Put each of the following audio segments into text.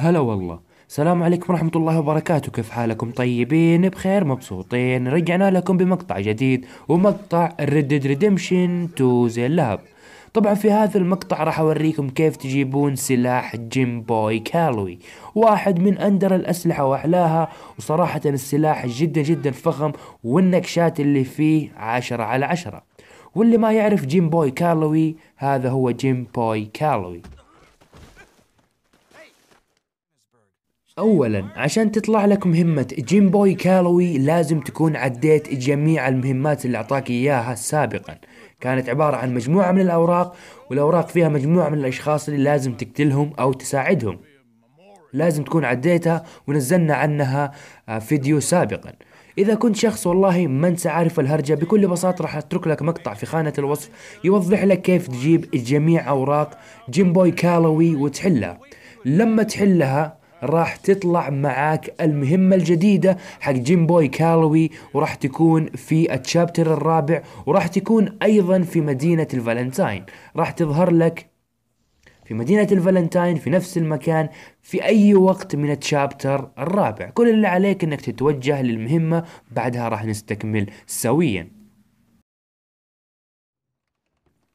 هلا والله السلام عليكم ورحمة الله وبركاته كيف حالكم طيبين بخير مبسوطين رجعنا لكم بمقطع جديد ومقطع ريدد ريدمشن 2 زي اللهب طبعا في هذا المقطع راح اوريكم كيف تجيبون سلاح جيم بوي كالوي واحد من اندر الاسلحه واحلاها وصراحه السلاح جدا جدا فخم والنكشات اللي فيه عشرة على عشرة واللي ما يعرف جيم بوي كالوي هذا هو جيم بوي كالوي اولا عشان تطلع لك مهمة جيم بوي كالوي لازم تكون عديت جميع المهمات اللي اعطاك اياها سابقا كانت عبارة عن مجموعة من الاوراق والاوراق فيها مجموعة من الاشخاص اللي لازم تقتلهم او تساعدهم لازم تكون عديتها ونزلنا عنها آه، فيديو سابقا إذا كنت شخص والله ما أنت عارف الهرجة بكل بساطة راح أترك لك مقطع في خانة الوصف يوضح لك كيف تجيب جميع أوراق جيم بوي كالوي وتحلها لما تحلها راح تطلع معاك المهمة الجديدة حق جيم بوي كالوي وراح تكون في التشابتر الرابع وراح تكون أيضا في مدينة الفالنتاين راح تظهر لك في مدينة الفالنتاين في نفس المكان في أي وقت من التشابتر الرابع كل اللي عليك أنك تتوجه للمهمة بعدها راح نستكمل سوياً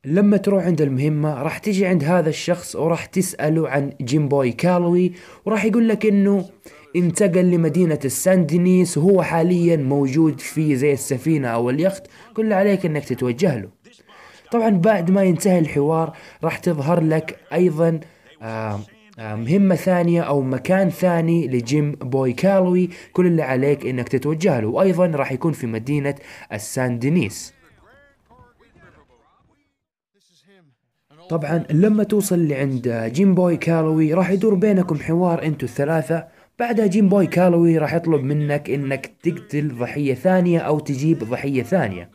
لما تروح عند المهمة راح تجي عند هذا الشخص وراح تسأله عن جيم بوي كالوي وراح يقول لك انه انتقل لمدينة الساندينيس وهو حاليا موجود في زي السفينة او اليخت كل عليك انك تتوجه له طبعا بعد ما ينتهي الحوار راح تظهر لك ايضا آه, آه، مهمة ثانية أو مكان ثاني لجيم بوي كالوي كل اللي عليك إنك تتوجه له وأيضا راح يكون في مدينة الساندينيس دينيس طبعا لما توصل لعند جيم بوي كالوي راح يدور بينكم حوار انتو الثلاثة بعدها جيم بوي كالوي راح يطلب منك انك تقتل ضحية ثانية او تجيب ضحية ثانية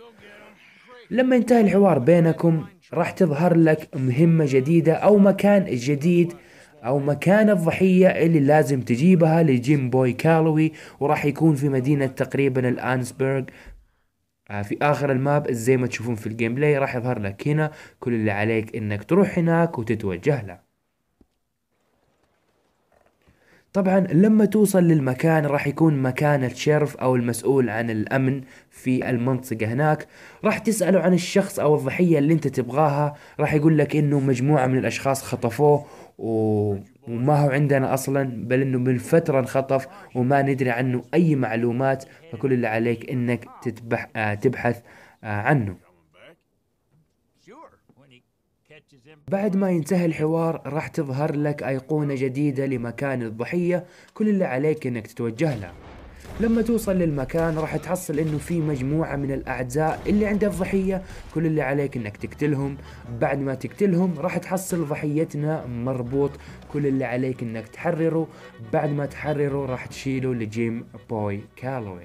لما ينتهي الحوار بينكم راح تظهر لك مهمة جديدة او مكان جديد او مكان الضحية اللي لازم تجيبها لجيم بوي كالوي وراح يكون في مدينة تقريبا الانسبرغ آه، في اخر الماب زي ما تشوفون في الجيم بلاي راح يظهر لك هنا كل اللي عليك انك تروح هناك وتتوجه له طبعا لما توصل للمكان راح يكون مكان الشرف او المسؤول عن الامن في المنطقة هناك راح تسأله عن الشخص او الضحية اللي انت تبغاها راح يقول لك انه مجموعة من الاشخاص خطفوه و... وما هو عندنا اصلا بل انه من فترة انخطف وما ندري عنه اي معلومات فكل اللي عليك انك تتبح... آه، تبحث آه، عنه بعد ما ينتهي الحوار راح تظهر لك أيقونة جديدة لمكان الضحية كل اللي عليك أنك تتوجه له لما توصل للمكان راح تحصل انه في مجموعة من الاعداء اللي عند الضحية كل اللي عليك انك تقتلهم بعد ما تقتلهم راح تحصل ضحيتنا مربوط كل اللي عليك انك تحرره بعد ما تحرره راح تشيله لجيم بوي كالوي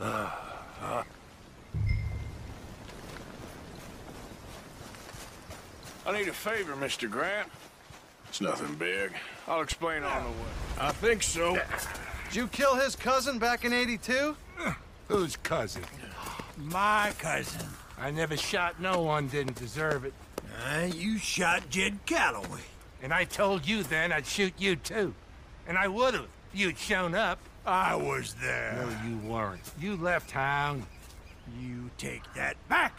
I need a favor, Mr. Grant. It's nothing big. I'll explain on the way. I think so. Did you kill his cousin back in 82? Whose cousin? My cousin. I never shot no one didn't deserve it. Uh, you shot Jed Calloway. And I told you then I'd shoot you too. And I would've, if you'd shown up. I was there. No, you weren't. You left town. You take that back.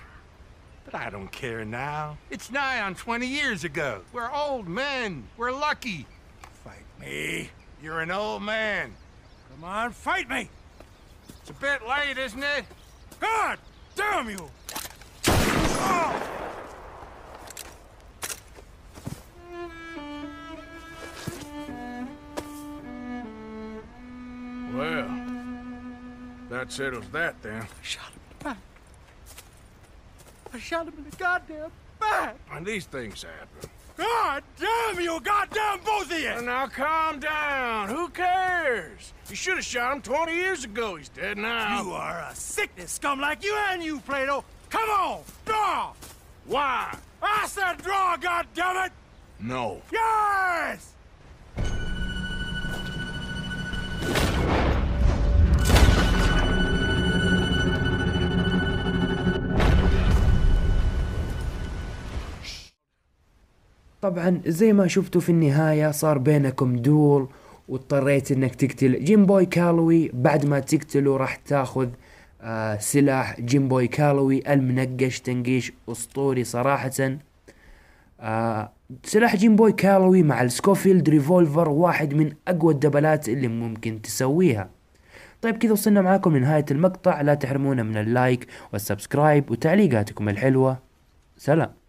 But I don't care now. It's nigh on 20 years ago. We're old men. We're lucky. Fight me. You're an old man. Come on, fight me. It's a bit late, isn't it? God damn you! Oh! Well, that settles that then. I shot him in the back. I shot him in the goddamn back. And these things happen. God damn you, goddamn both of you! Now calm down. Who cares? You should have shot him 20 years ago. He's dead now. You are a sickness scum like you and you, Plato. Come on, draw! Why? I said draw, goddammit! No. Yes! طبعا زي ما شفتوا في النهاية صار بينكم دول واضطريت انك تقتل جيم بوي كالوي بعد ما تقتله راح تاخذ آه سلاح جيم بوي كالوي المنقش تنقيش اسطوري صراحة آه سلاح جيم بوي كالوي مع السكوفيلد ريفولفر واحد من اقوى الدبلات اللي ممكن تسويها طيب كذا وصلنا معاكم لنهاية المقطع لا تحرمونا من اللايك والسبسكرايب وتعليقاتكم الحلوة سلام